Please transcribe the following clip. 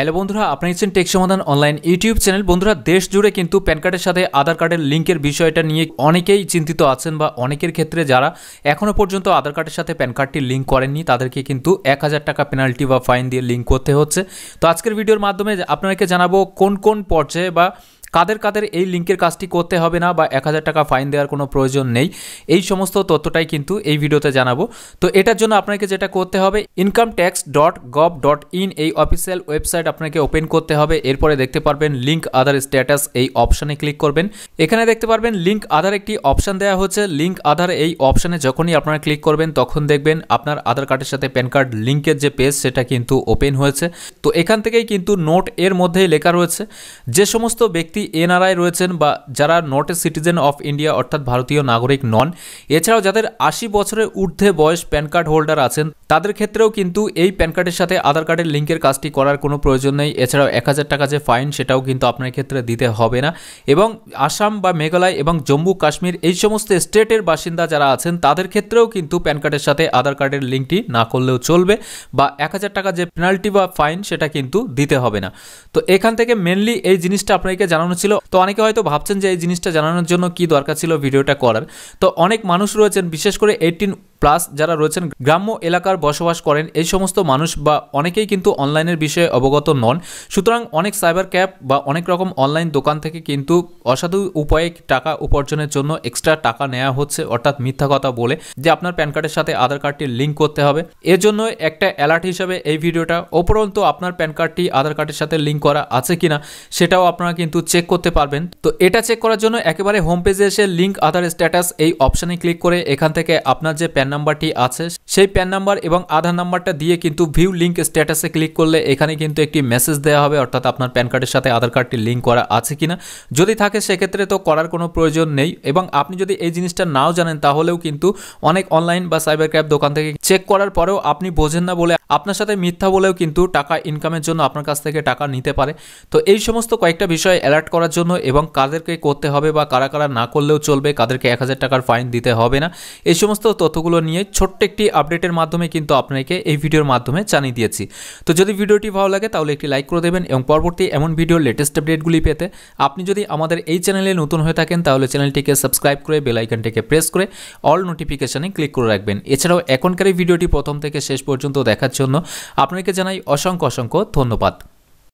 hello বন্ধুরা আপনি হচ্ছেন টেক সমাধান অনলাইন ইউটিউব চ্যানেল বন্ধুরা দেশ জুড়ে কিন্তু প্যান কার্ডের সাথে আধার কার্ডের লিঙ্কের বিষয়টা নিয়ে অনেকেই চিন্তিত আছেন বা অনেকের ক্ষেত্রে যারা এখনও পর্যন্ত আধার কার্ডের সাথে প্যান কার্ডটি লিঙ্ক করেননি তাদেরকে কিন্তু এক হাজার টাকা পেনাল্টি বা ফাইন দিয়ে লিঙ্ক করতে হচ্ছে তো আজকের ভিডিওর মাধ্যমে আপনাকে জানাবো কোন কোন পর্যায়ে বা কাদের কাদের এই লিঙ্কের কাজটি করতে হবে না বা এক টাকা ফাইন দেওয়ার কোনো প্রয়োজন নেই এই সমস্ত তথ্যটাই কিন্তু এই ভিডিওতে জানাবো তো এটার জন্য আপনাকে যেটা করতে হবে income tax dot gov dot in এই অফিসিয়াল ওয়েবসাইট আপনাকে ওপেন করতে হবে এরপরে দেখতে পারবেন লিঙ্ক আধার স্ট্যাটাস এই অপশানে ক্লিক করবেন এখানে দেখতে পারবেন লিঙ্ক আধার একটি অপশান দেওয়া হচ্ছে লিঙ্ক আধার এই অপশানে যখনই আপনারা ক্লিক করবেন তখন দেখবেন আপনার আধার কার্ডের সাথে প্যান কার্ড লিঙ্কের যে পেজ সেটা কিন্তু ওপেন হয়েছে তো এখান থেকেই কিন্তু নোট এর মধ্যেই লেখা রয়েছে যে সমস্ত ব্যক্তি ব্যক্তি এনআরআই রয়েছেন বা যারা not a citizen of India অর্থাৎ ভারতীয় নাগরিক নন এছাড়াও যাদের আশি বছরের ঊর্ধ্বে বয়স প্যান কার্ড হোল্ডার আছেন তাদের ক্ষেত্রেও কিন্তু এই প্যান কার্ডের সাথে আধার কার্ডের লিঙ্কের কাজটি করার কোনো প্রয়োজন নেই এছাড়াও এক হাজার টাকা যে ফাইন সেটাও কিন্তু আপনার ক্ষেত্রে দিতে হবে না এবং আসাম বা মেঘালয় এবং জম্মু কাশ্মীর এই সমস্ত স্টেটের বাসিন্দা যারা আছেন তাদের ক্ষেত্রেও কিন্তু প্যান কার্ডের সাথে আধার কার্ডের লিঙ্কটি না করলেও চলবে বা এক হাজার টাকা যে পেনাল্টি বা ফাইন সেটা কিন্তু দিতে হবে না তো এখান থেকে মেনলি এই জিনিসটা আপনাকে জানানো জানানো ছিল তো অনেকে হয়তো ভাবছেন যে এই জিনিসটা জানানোর জন্য কি দরকার ছিল ভিডিওটা করার তো অনেক মানুষ রয়েছেন বিশেষ করে এইটিন প্লাস যারা রয়েছেন গ্রাম্য এলাকার বসবাস করেন এই সমস্ত মানুষ বা অনেকেই কিন্তু অনলাইনের বিষয়ে অবগত নন সুতরাং অনেক সাইবার ক্যাপ বা অনেক রকম অনলাইন দোকান থেকে কিন্তু অসাধু উপায়ে টাকা উপার্জনের জন্য এক্সট্রা টাকা নেওয়া হচ্ছে অর্থাৎ মিথ্যা কথা বলে যে আপনার প্যান কার্ডের সাথে আধার কার্ডটি লিঙ্ক করতে হবে এর জন্য একটা অ্যালার্ট হিসাবে এই ভিডিওটা উপরন্তু আপনার প্যান কার্ডটি আধার কার্ডের সাথে লিঙ্ক করা আছে কিনা সেটাও আপনারা কিন্তু চেক করতে পারবেন তো এটা চেক করার জন্য একেবারে হোম পেজে এসে লিঙ্ক আধার স্ট্যাটাস এই অপশানে ক্লিক করে এখান থেকে আপনার যে প্যান প্যান নাম্বারটি আছে সেই প্যান নাম্বার এবং আধার নাম্বারটা দিয়ে কিন্তু ভিউ লিঙ্ক স্ট্যাটাসে ক্লিক করলে এখানে কিন্তু একটি মেসেজ দেওয়া হবে অর্থাৎ আপনার প্যান কার্ডের সাথে আধার কার্ডটি লিঙ্ক করা আছে কিনা যদি থাকে সেক্ষেত্রে তো করার কোনো প্রয়োজন নেই এবং আপনি যদি এই জিনিসটা নাও জানেন তাহলেও কিন্তু অনেক অনলাইন বা সাইবার ক্যাব দোকান থেকে চেক করার পরেও আপনি বোঝেন না বলে আপনার সাথে মিথ্যা বলেও কিন্তু টাকা ইনকামের জন্য আপনার কাছ থেকে টাকা নিতে পারে তো এই সমস্ত কয়েকটা বিষয় অ্যালার্ট করার জন্য এবং কাদেরকে করতে হবে বা কারা কারা না করলেও চলবে কাদেরকে এক হাজার টাকার ফাইন দিতে হবে না এই সমস্ত তথ্যগুলো নিয়ে ছোট্ট একটি আপডেটের মাধ্যমে কিন্তু আপনাকে এই ভিডিওর মাধ্যমে জানিয়ে দিয়েছি তো যদি ভিডিওটি ভালো লাগে তাহলে একটি লাইক করে দেবেন এবং পরবর্তী এমন ভিডিওর লেটেস্ট আপডেটগুলি পেতে আপনি যদি আমাদের এই চ্যানেলে নতুন হয়ে থাকেন তাহলে চ্যানেলটিকে সাবস্ক্রাইব করে বেলাইকনটিকে প্রেস করে অল নোটিফিকেশানে ক্লিক করে রাখবেন এছাড়াও এখনকার ভিডিওটি প্রথম থেকে শেষ পর্যন্ত দেখার জন্য আপনাকে জানাই অসংখ্য অসংখ্য ধন্যবাদ